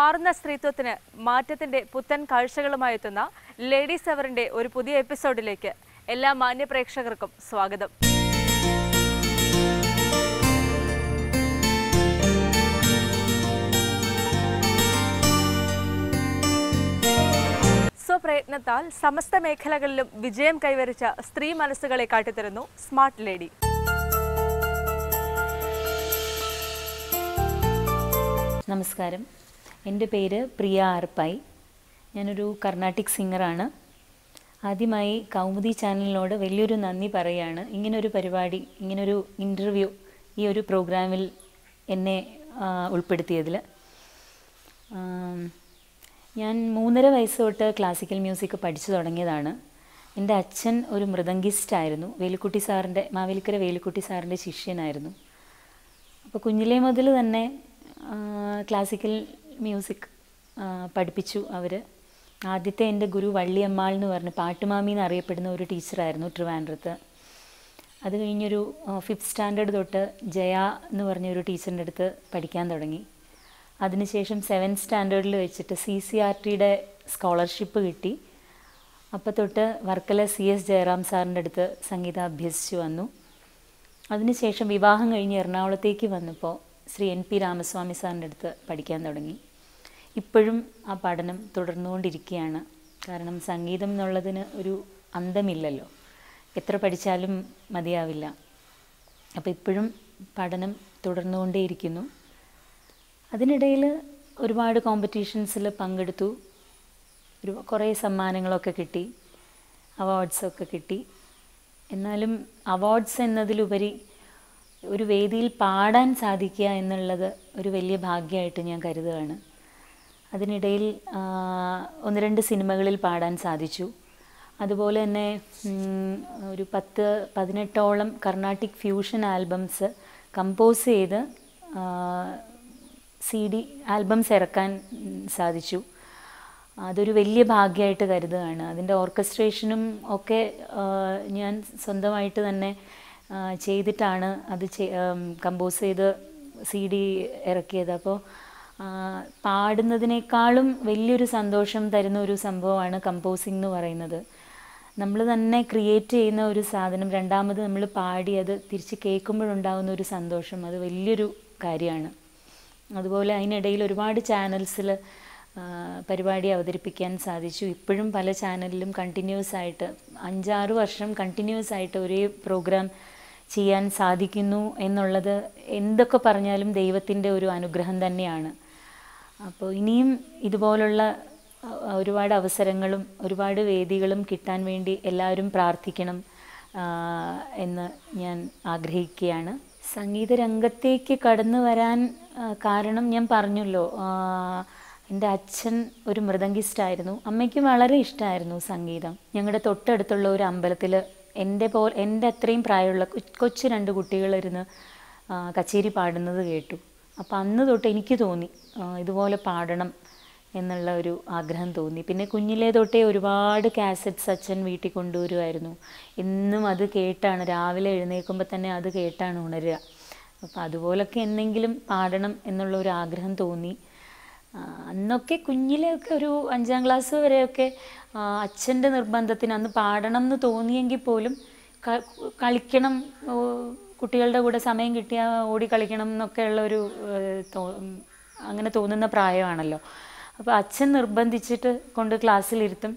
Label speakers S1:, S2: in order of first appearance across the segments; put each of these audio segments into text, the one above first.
S1: മാറുന്ന സ്ത്രീത്വത്തിന് മാറ്റത്തിന്റെ പുത്തൻ കാഴ്ചകളുമായി എത്തുന്ന ലേഡീസ് അവറിന്റെ ഒരു പുതിയ എപ്പിസോഡിലേക്ക് എല്ലാ മാന്യപ്രേക്ഷകർക്കും സ്വാഗതം സ്വപ്രയത്നത്താൽ സമസ്ത മേഖലകളിലും വിജയം കൈവരിച്ച സ്ത്രീ മനസ്സുകളെ കാട്ടിത്തരുന്നു സ്മാർട്ട് ലേഡി നമസ്കാരം എൻ്റെ പേര് പ്രിയ ആർപ്പായി ഞാനൊരു കർണാട്ടിക് സിംഗറാണ് ആദ്യമായി കൗമുദി ചാനലിനോട് വലിയൊരു നന്ദി പറയുകയാണ് ഇങ്ങനൊരു പരിപാടി ഇങ്ങനൊരു ഇൻ്റർവ്യൂ ഈ ഒരു പ്രോഗ്രാമിൽ എന്നെ ഉൾപ്പെടുത്തിയതിൽ ഞാൻ മൂന്നര വയസ്സ് തൊട്ട് ക്ലാസിക്കൽ മ്യൂസിക് പഠിച്ചു തുടങ്ങിയതാണ് എൻ്റെ അച്ഛൻ ഒരു മൃദംഗിസ്റ്റായിരുന്നു വേലുക്കുട്ടി സാറിൻ്റെ മാവേലിക്കര വേലുക്കുട്ടി സാറിൻ്റെ ശിഷ്യനായിരുന്നു അപ്പോൾ കുഞ്ഞിലേ മുതൽ തന്നെ ക്ലാസിക്കൽ മ്യൂസിക് പഠിപ്പിച്ചു അവർ ആദ്യത്തെ എൻ്റെ ഗുരു വള്ളിയമ്മാൾ എന്ന് പറഞ്ഞ് പാട്ടുമാമി എന്ന് അറിയപ്പെടുന്ന ഒരു ടീച്ചറായിരുന്നു ട്രിവാൻഡ്രത്ത് അത് കഴിഞ്ഞൊരു ഫിഫ്ത് സ്റ്റാൻഡേർഡ് തൊട്ട് ജയ എന്ന് പറഞ്ഞ ഒരു ടീച്ചറിൻ്റെ അടുത്ത് പഠിക്കാൻ തുടങ്ങി അതിനുശേഷം സെവൻത് സ്റ്റാൻഡേർഡിൽ വെച്ചിട്ട് സി സി ആർ ടിയുടെ സ്കോളർഷിപ്പ് കിട്ടി അപ്പം തൊട്ട് വർക്കല സി എസ് ജയറാം സാറിൻ്റെ അടുത്ത് സംഗീതം അഭ്യസിച്ചു വന്നു അതിനുശേഷം വിവാഹം കഴിഞ്ഞ് എറണാകുളത്തേക്ക് വന്നപ്പോൾ ശ്രീ എൻ പി രാമസ്വാമി സാറിൻ്റെ അടുത്ത് പഠിക്കാൻ തുടങ്ങി ഇപ്പോഴും ആ പഠനം തുടർന്നുകൊണ്ടിരിക്കുകയാണ് കാരണം സംഗീതം എന്നുള്ളതിന് ഒരു അന്തമില്ലല്ലോ എത്ര പഠിച്ചാലും മതിയാവില്ല അപ്പോൾ ഇപ്പോഴും പഠനം തുടർന്നുകൊണ്ടേയിരിക്കുന്നു അതിനിടയിൽ ഒരുപാട് കോമ്പറ്റീഷൻസിൽ പങ്കെടുത്തു ഒരു കുറേ സമ്മാനങ്ങളൊക്കെ കിട്ടി അവാർഡ്സൊക്കെ കിട്ടി എന്നാലും അവാർഡ്സ് എന്നതിലുപരി ഒരു വേദിയിൽ പാടാൻ സാധിക്കുക എന്നുള്ളത് ഒരു വലിയ ഭാഗ്യമായിട്ട് ഞാൻ കരുതുകയാണ് അതിനിടയിൽ ഒന്ന് രണ്ട് സിനിമകളിൽ പാടാൻ സാധിച്ചു അതുപോലെ തന്നെ ഒരു പത്ത് പതിനെട്ടോളം കർണാട്ടിക് ഫ്യൂഷൻ ആൽബംസ് കമ്പോസ് ചെയ്ത് സി ഡി ആൽബംസ് ഇറക്കാൻ സാധിച്ചു അതൊരു വലിയ ഭാഗ്യമായിട്ട് കരുതുകയാണ് അതിൻ്റെ ഓർക്കസ്ട്രേഷനും ഒക്കെ ഞാൻ സ്വന്തമായിട്ട് തന്നെ ചെയ്തിട്ടാണ് അത് കമ്പോസ് ചെയ്ത് സി ഡി ഇറക്കിയത് അപ്പോൾ പാടുന്നതിനേക്കാളും വലിയൊരു സന്തോഷം തരുന്ന ഒരു സംഭവമാണ് കമ്പോസിംഗ് എന്ന് പറയുന്നത് നമ്മൾ തന്നെ ക്രിയേറ്റ് ചെയ്യുന്ന ഒരു സാധനം രണ്ടാമത് നമ്മൾ പാടി അത് തിരിച്ച് കേൾക്കുമ്പോഴുണ്ടാകുന്ന ഒരു സന്തോഷം അത് വലിയൊരു കാര്യമാണ് അതുപോലെ അതിനിടയിൽ ഒരുപാട് ചാനൽസിൽ പരിപാടി അവതരിപ്പിക്കാൻ സാധിച്ചു ഇപ്പോഴും പല ചാനലിലും കണ്ടിന്യൂസ് ആയിട്ട് അഞ്ചാറ് വർഷം കണ്ടിന്യൂസ് ആയിട്ട് ഒരേ പ്രോഗ്രാം ചെയ്യാൻ സാധിക്കുന്നു എന്നുള്ളത് എന്തൊക്കെ പറഞ്ഞാലും ദൈവത്തിൻ്റെ ഒരു അനുഗ്രഹം തന്നെയാണ് അപ്പോൾ ഇനിയും ഇതുപോലുള്ള ഒരുപാട് അവസരങ്ങളും ഒരുപാട് വേദികളും കിട്ടാൻ വേണ്ടി എല്ലാവരും പ്രാർത്ഥിക്കണം എന്ന് ഞാൻ ആഗ്രഹിക്കുകയാണ് സംഗീത രംഗത്തേക്ക് കടന്നു വരാൻ കാരണം ഞാൻ പറഞ്ഞല്ലോ എൻ്റെ അച്ഛൻ ഒരു മൃദംഗിസ്റ്റായിരുന്നു അമ്മയ്ക്കും വളരെ ഇഷ്ടമായിരുന്നു സംഗീതം ഞങ്ങളുടെ തൊട്ടടുത്തുള്ള ഒരു അമ്പലത്തിൽ എൻ്റെ പോൽ എൻ്റെ അത്രയും പ്രായമുള്ള കൊച്ചു രണ്ട് കുട്ടികളിരുന്ന് കച്ചേരി പാടുന്നത് കേട്ടു അപ്പം അന്ന് തൊട്ട് എനിക്ക് തോന്നി ഇതുപോലെ പാടണം എന്നുള്ള ഒരു ആഗ്രഹം തോന്നി പിന്നെ കുഞ്ഞിലെ തൊട്ടേ ഒരുപാട് കാസറ്റ്സ് അച്ഛൻ വീട്ടിൽ കൊണ്ടുവരുമായിരുന്നു എന്നും അത് കേട്ടാണ് രാവിലെ എഴുന്നേൽക്കുമ്പോൾ തന്നെ അത് കേട്ടാണ് ഉണരുക അപ്പോൾ അതുപോലൊക്കെ എന്തെങ്കിലും പാടണം എന്നുള്ള ഒരു ആഗ്രഹം തോന്നി അന്നൊക്കെ കുഞ്ഞിലെയൊക്കെ ഒരു അഞ്ചാം ക്ലാസ് വരെയൊക്കെ അച്ഛൻ്റെ നിർബന്ധത്തിന് അന്ന് പാടണം എന്ന് തോന്നിയെങ്കിൽ പോലും കളിക്കണം കുട്ടികളുടെ കൂടെ സമയം കിട്ടിയാൽ ഓടി കളിക്കണം എന്നൊക്കെയുള്ള ഒരു അങ്ങനെ തോന്നുന്ന പ്രായമാണല്ലോ അപ്പോൾ അച്ഛൻ നിർബന്ധിച്ചിട്ട് കൊണ്ട് ക്ലാസ്സിലിരുത്തും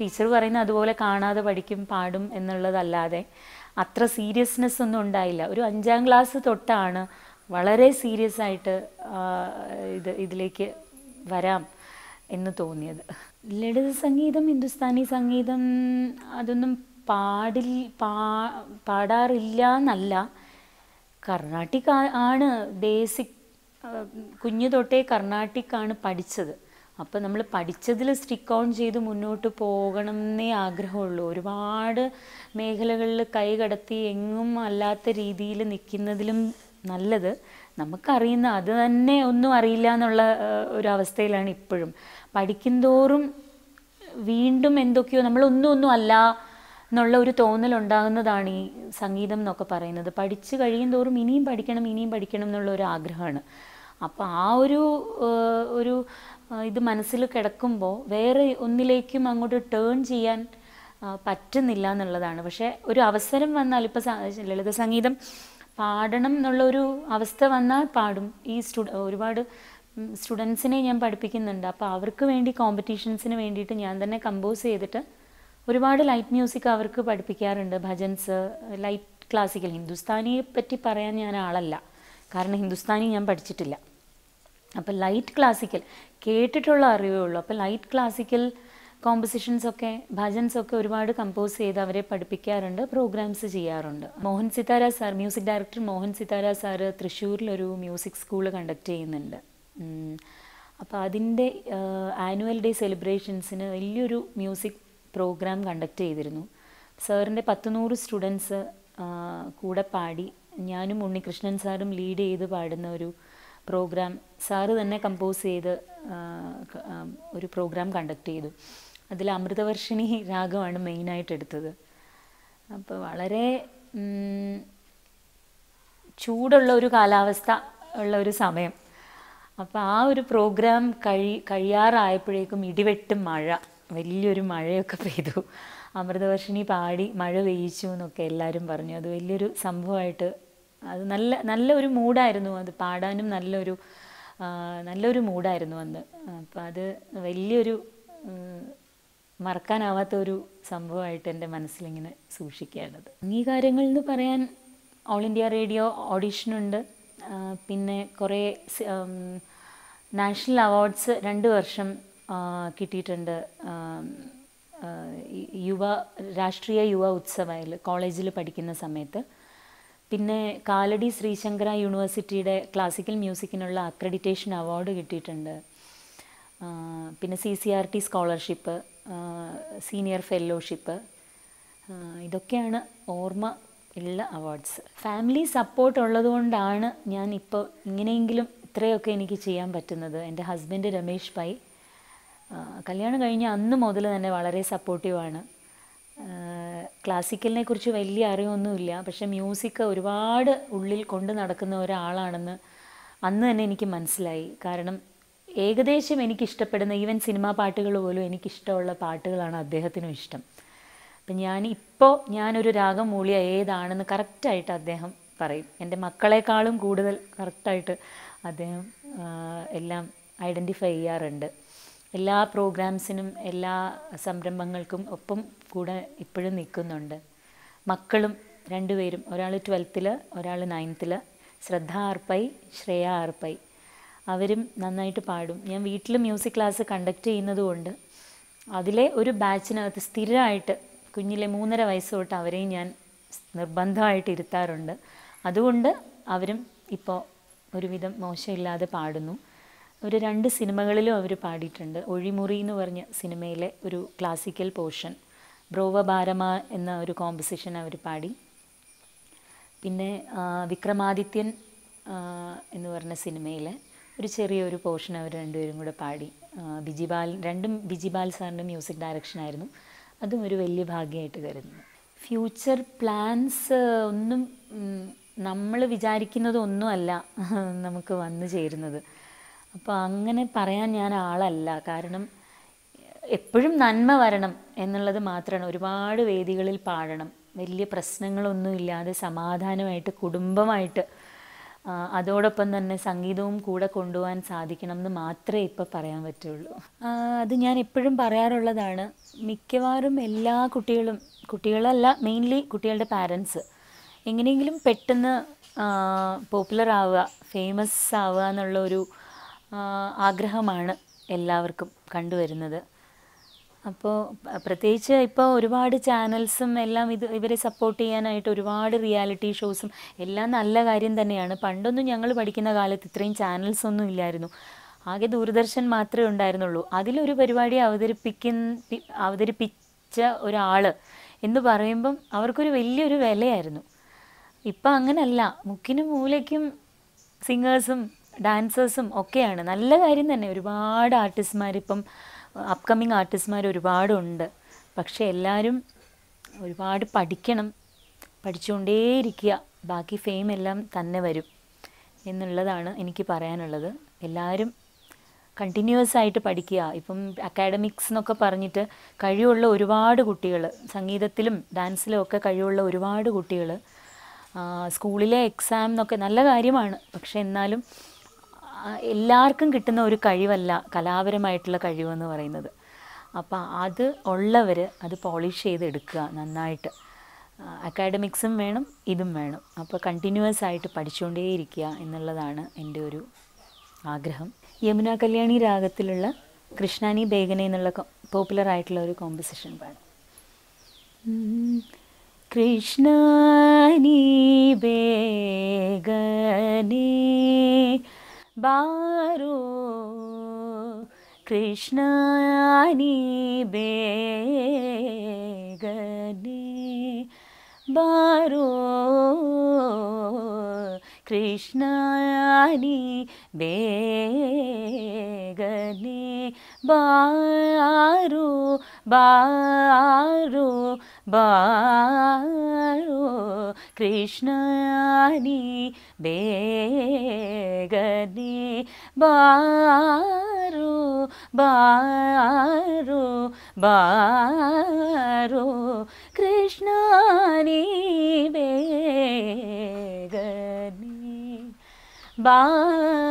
S1: ടീച്ചർ പറയുന്ന അതുപോലെ കാണാതെ പഠിക്കും പാടും എന്നുള്ളതല്ലാതെ അത്ര സീരിയസ്നെസ് ഒന്നും ഉണ്ടായില്ല ഒരു അഞ്ചാം ക്ലാസ് തൊട്ടാണ് വളരെ സീരിയസ് ആയിട്ട് ഇത് ഇതിലേക്ക് വരാം എന്ന് തോന്നിയത് ലളിത സംഗീതം ഹിന്ദുസ്ഥാനി സംഗീതം അതൊന്നും പാടിൽ പാ പാടാറില്ല എന്നല്ല കർണാട്ടിക് ആണ് ബേസിക് കുഞ്ഞു തൊട്ടേ കർണാട്ടിക്കാണ് പഠിച്ചത് അപ്പം നമ്മൾ പഠിച്ചതിൽ സ്റ്റിക്ക് ഓൺ ചെയ്ത് മുന്നോട്ട് പോകണം എന്നേ ആഗ്രഹമുള്ളൂ ഒരുപാട് മേഖലകളിൽ കൈ കടത്തി എങ്ങും അല്ലാത്ത രീതിയിൽ നിൽക്കുന്നതിലും നല്ലത് നമുക്കറിയുന്ന അത് തന്നെ ഒന്നും അറിയില്ല എന്നുള്ള ഒരവസ്ഥയിലാണ് ഇപ്പോഴും പഠിക്കും തോറും വീണ്ടും എന്തൊക്കെയോ നമ്മളൊന്നും ഒന്നും അല്ല എന്നുള്ള ഒരു ഉണ്ടാകുന്നതാണ് ഈ സംഗീതം എന്നൊക്കെ പറയുന്നത് പഠിച്ചു കഴിയും തോറും ഇനിയും പഠിക്കണം ഇനിയും പഠിക്കണം എന്നുള്ള ഒരു ആഗ്രഹമാണ് അപ്പോൾ ആ ഒരു ഒരു ഇത് മനസ്സിൽ കിടക്കുമ്പോൾ വേറെ ഒന്നിലേക്കും അങ്ങോട്ട് ടേൺ ചെയ്യാൻ പറ്റുന്നില്ല എന്നുള്ളതാണ് പക്ഷേ ഒരു അവസരം വന്നാൽ ഇപ്പോൾ ലളിത സംഗീതം പാടണം എന്നുള്ളൊരു അവസ്ഥ വന്നാൽ പാടും ഈ സ്റ്റുഡ ഒരുപാട് സ്റ്റുഡൻസിനെ ഞാൻ പഠിപ്പിക്കുന്നുണ്ട് അപ്പോൾ അവർക്ക് വേണ്ടി കോമ്പറ്റീഷൻസിന് വേണ്ടിയിട്ട് ഞാൻ തന്നെ കമ്പോസ് ചെയ്തിട്ട് ഒരുപാട് ലൈറ്റ് മ്യൂസിക് അവർക്ക് പഠിപ്പിക്കാറുണ്ട് ഭജൻസ് ലൈറ്റ് ക്ലാസിക്കൽ ഹിന്ദുസ്ഥാനിയെ പറ്റി പറയാൻ ഞാൻ ആളല്ല കാരണം ഹിന്ദുസ്ഥാനി ഞാൻ പഠിച്ചിട്ടില്ല അപ്പോൾ ലൈറ്റ് ക്ലാസിക്കൽ കേട്ടിട്ടുള്ള അറിവേ ഉള്ളൂ അപ്പോൾ ലൈറ്റ് ക്ലാസിക്കൽ കോമ്പസിഷൻസ് ഒക്കെ ഭജൻസ് ഒക്കെ ഒരുപാട് കമ്പോസ് ചെയ്ത് അവരെ പഠിപ്പിക്കാറുണ്ട് പ്രോഗ്രാംസ് ചെയ്യാറുണ്ട് Mohan Sitara sir music director Mohan Sitara sir തൃശ്ശൂരിലൊരു മ്യൂസിക് സ്കൂൾ കണ്ടക്ട് ചെയ്യുന്നുണ്ട് അപ്പോൾ അതിൻ്റെ ആനുവൽ ഡേ സെലിബ്രേഷൻസിന് വലിയൊരു മ്യൂസിക് പ്രോഗ്രാം കണ്ടക്ട് ചെയ്തിരുന്നു സാറിൻ്റെ പത്തുനൂറ് സ്റ്റുഡൻസ് കൂടെ പാടി ഞാനും ഉണ്ണികൃഷ്ണൻ സാറും ലീഡ് ചെയ്ത് പാടുന്ന ഒരു പ്രോഗ്രാം സാറ് തന്നെ കമ്പോസ് ചെയ്ത് ഒരു പ്രോഗ്രാം കണ്ടക്ട് ചെയ്തു അതിൽ അമൃതവർഷിണി രാഗമാണ് മെയിനായിട്ട് എടുത്തത് അപ്പോൾ വളരെ ചൂടുള്ള ഒരു കാലാവസ്ഥ ഉള്ള ഒരു സമയം അപ്പോൾ ആ ഒരു പ്രോഗ്രാം കഴി കഴിയാറായപ്പോഴേക്കും ഇടിവെട്ടും മഴ വലിയൊരു മഴയൊക്കെ പെയ്തു അമൃതവർഷിണി പാടി മഴ പെയ്യിച്ചു എന്നൊക്കെ എല്ലാവരും പറഞ്ഞു അത് വലിയൊരു സംഭവമായിട്ട് അത് നല്ല നല്ല ഒരു മൂഡായിരുന്നു അത് പാടാനും നല്ലൊരു നല്ലൊരു മൂഡായിരുന്നു അന്ന് അപ്പം അത് വലിയൊരു മറക്കാനാവാത്ത ഒരു സംഭവമായിട്ട് എൻ്റെ മനസ്സിലിങ്ങനെ സൂക്ഷിക്കേണ്ടത് അംഗീകാരങ്ങൾ എന്ന് പറയാൻ ഓൾ ഇന്ത്യ റേഡിയോ ഓഡീഷനുണ്ട് പിന്നെ കുറേ നാഷണൽ അവാർഡ്സ് രണ്ട് വർഷം കിട്ടിയിട്ടുണ്ട് യുവ രാഷ്ട്രീയ യുവ ഉത്സവയിൽ കോളേജിൽ പഠിക്കുന്ന സമയത്ത് പിന്നെ കാലടി ശ്രീശങ്കര യൂണിവേഴ്സിറ്റിയുടെ ക്ലാസിക്കൽ മ്യൂസിക്കിനുള്ള അക്രഡിറ്റേഷൻ അവാർഡ് കിട്ടിയിട്ടുണ്ട് പിന്നെ C C R T scholarship senior fellowship ഇതൊക്കെയാണ് ഓർമ്മ ഉള്ള അവാർഡ്സ് ഫാമിലി സപ്പോർട്ട് ഉള്ളതുകൊണ്ടാണ് ഞാൻ ഇപ്പോൾ ഇങ്ങനെയെങ്കിലും ഇത്രയൊക്കെ എനിക്ക് ചെയ്യാൻ പറ്റുന്നത് എൻ്റെ ഹസ്ബൻഡ് രമേഷ് പൈ കല്യാണം കഴിഞ്ഞ അന്ന് മുതൽ തന്നെ വളരെ സപ്പോർട്ടീവാണ് ക്ലാസിക്കലിനെ കുറിച്ച് വലിയ അറിവൊന്നുമില്ല പക്ഷെ മ്യൂസിക് ഒരുപാട് ഉള്ളിൽ കൊണ്ട് നടക്കുന്ന ഒരാളാണെന്ന് അന്ന് തന്നെ എനിക്ക് മനസ്സിലായി കാരണം ഏകദേശം എനിക്കിഷ്ടപ്പെടുന്ന ഈവൻ സിനിമാ പാട്ടുകൾ പോലും എനിക്കിഷ്ടമുള്ള പാട്ടുകളാണ് അദ്ദേഹത്തിനും ഇഷ്ടം അപ്പം ഞാൻ ഇപ്പോൾ ഞാനൊരു രാഗം മൂളിയ ഏതാണെന്ന് കറക്റ്റായിട്ട് അദ്ദേഹം പറയും എൻ്റെ മക്കളെക്കാളും കൂടുതൽ കറക്റ്റായിട്ട് അദ്ദേഹം എല്ലാം ഐഡൻറ്റിഫൈ ചെയ്യാറുണ്ട് എല്ലാ പ്രോഗ്രാംസിനും എല്ലാ സംരംഭങ്ങൾക്കും ഒപ്പം കൂടെ ഇപ്പോഴും നിൽക്കുന്നുണ്ട് മക്കളും രണ്ടുപേരും ഒരാൾ ട്വൽത്തിൽ ഒരാൾ നയൻത്തിൽ ശ്രദ്ധ ആർപ്പൈ ശ്രേയ ആർപ്പൈ അവരും നന്നായിട്ട് പാടും ഞാൻ വീട്ടിൽ മ്യൂസിക് ക്ലാസ് കണ്ടക്ട് ചെയ്യുന്നതുകൊണ്ട് അതിലെ ഒരു ബാച്ചിനകത്ത് സ്ഥിരമായിട്ട് കുഞ്ഞിലെ മൂന്നര വയസ്സ് തൊട്ട് അവരെയും ഞാൻ നിർബന്ധമായിട്ട് ഇരുത്താറുണ്ട് അതുകൊണ്ട് അവരും ഇപ്പോൾ ഒരുവിധം മോശമില്ലാതെ പാടുന്നു ഒരു രണ്ട് സിനിമകളിലും അവർ പാടിയിട്ടുണ്ട് ഒഴിമുറി എന്ന് പറഞ്ഞ സിനിമയിലെ ഒരു ക്ലാസിക്കൽ പോർഷൻ ഭാരമ എന്ന ഒരു കോമ്പസിഷൻ അവർ പാടി പിന്നെ വിക്രമാദിത്യൻ എന്ന് പറഞ്ഞ സിനിമയിലെ ഒരു ചെറിയൊരു പോർഷൻ അവർ രണ്ടുപേരും കൂടെ പാടി ബിജിബാൽ രണ്ടും ബിജിബാൽ സാറിൻ്റെ മ്യൂസിക് ഡയറക്ഷനായിരുന്നു അതും ഒരു വലിയ ഭാഗ്യമായിട്ട് കരുതുന്നു ഫ്യൂച്ചർ പ്ലാൻസ് ഒന്നും നമ്മൾ വിചാരിക്കുന്നതൊന്നുമല്ല നമുക്ക് വന്നു ചേരുന്നത് അപ്പോൾ അങ്ങനെ പറയാൻ ഞാൻ ആളല്ല കാരണം എപ്പോഴും നന്മ വരണം എന്നുള്ളത് മാത്രമാണ് ഒരുപാട് വേദികളിൽ പാടണം വലിയ പ്രശ്നങ്ങളൊന്നും ഇല്ലാതെ സമാധാനമായിട്ട് കുടുംബമായിട്ട് അതോടൊപ്പം തന്നെ സംഗീതവും കൂടെ കൊണ്ടുപോകാൻ സാധിക്കണം എന്ന് മാത്രമേ ഇപ്പോൾ പറയാൻ പറ്റുള്ളൂ അത് ഞാൻ എപ്പോഴും പറയാറുള്ളതാണ് മിക്കവാറും എല്ലാ കുട്ടികളും കുട്ടികളല്ല മെയിൻലി കുട്ടികളുടെ പാരൻസ് എങ്ങനെയെങ്കിലും പെട്ടെന്ന് പോപ്പുലർ ആവുക ഫേമസ് ആവുക എന്നുള്ള ഒരു ആഗ്രഹമാണ് എല്ലാവർക്കും കണ്ടുവരുന്നത് അപ്പോൾ പ്രത്യേകിച്ച് ഇപ്പോൾ ഒരുപാട് ചാനൽസും എല്ലാം ഇത് ഇവരെ സപ്പോർട്ട് ചെയ്യാനായിട്ട് ഒരുപാട് റിയാലിറ്റി ഷോസും എല്ലാം നല്ല കാര്യം തന്നെയാണ് പണ്ടൊന്നും ഞങ്ങൾ പഠിക്കുന്ന കാലത്ത് ഇത്രയും ചാനൽസ് ഒന്നും ഇല്ലായിരുന്നു ആകെ ദൂരദർശൻ മാത്രമേ ഉണ്ടായിരുന്നുള്ളൂ അതിലൊരു പരിപാടി അവതരിപ്പിക്കുന്ന അവതരിപ്പിച്ച ഒരാൾ എന്ന് പറയുമ്പം അവർക്കൊരു വലിയൊരു വിലയായിരുന്നു ഇപ്പം അങ്ങനല്ല മുക്കിനും മൂലയ്ക്കും സിംഗേഴ്സും ഡാൻസേഴ്സും ഒക്കെയാണ് നല്ല കാര്യം തന്നെ ഒരുപാട് ആർട്ടിസ്റ്റ്മാരിപ്പം അപ്കമ്മിങ് ആർട്ടിസ്റ്റ്മാർ ഒരുപാടുണ്ട് പക്ഷേ എല്ലാവരും ഒരുപാട് പഠിക്കണം പഠിച്ചുകൊണ്ടേയിരിക്കുക ബാക്കി ഫെയിം എല്ലാം തന്നെ വരും എന്നുള്ളതാണ് എനിക്ക് പറയാനുള്ളത് എല്ലാവരും കണ്ടിന്യൂസ് ആയിട്ട് പഠിക്കുക ഇപ്പം അക്കാഡമിക്സ് എന്നൊക്കെ പറഞ്ഞിട്ട് കഴിവുള്ള ഒരുപാട് കുട്ടികൾ സംഗീതത്തിലും ഡാൻസിലും ഒക്കെ കഴിവുള്ള ഒരുപാട് കുട്ടികൾ സ്കൂളിലെ എക്സാം എന്നൊക്കെ നല്ല കാര്യമാണ് പക്ഷേ എന്നാലും എല്ലാവർക്കും കിട്ടുന്ന ഒരു കഴിവല്ല കലാപരമായിട്ടുള്ള കഴിവെന്ന് പറയുന്നത് അപ്പോൾ അത് ഉള്ളവർ അത് പോളിഷ് ചെയ്ത് എടുക്കുക നന്നായിട്ട് അക്കാഡമിക്സും വേണം ഇതും വേണം അപ്പോൾ കണ്ടിന്യൂസ് ആയിട്ട് പഠിച്ചുകൊണ്ടേയിരിക്കുക എന്നുള്ളതാണ് എൻ്റെ ഒരു ആഗ്രഹം യമുന കല്യാണി രാഗത്തിലുള്ള കൃഷ്ണാനി ബേഗന എന്നുള്ള പോപ്പുലർ ആയിട്ടുള്ള ഒരു കോമ്പസിഷൻ പാടും കൃഷ്ണാനി ബേഗനേ बार कृष्णानि बेगनी बारो कृष्णनि बे baru baru baru krishna ni begani baru baru baru krishna ni begani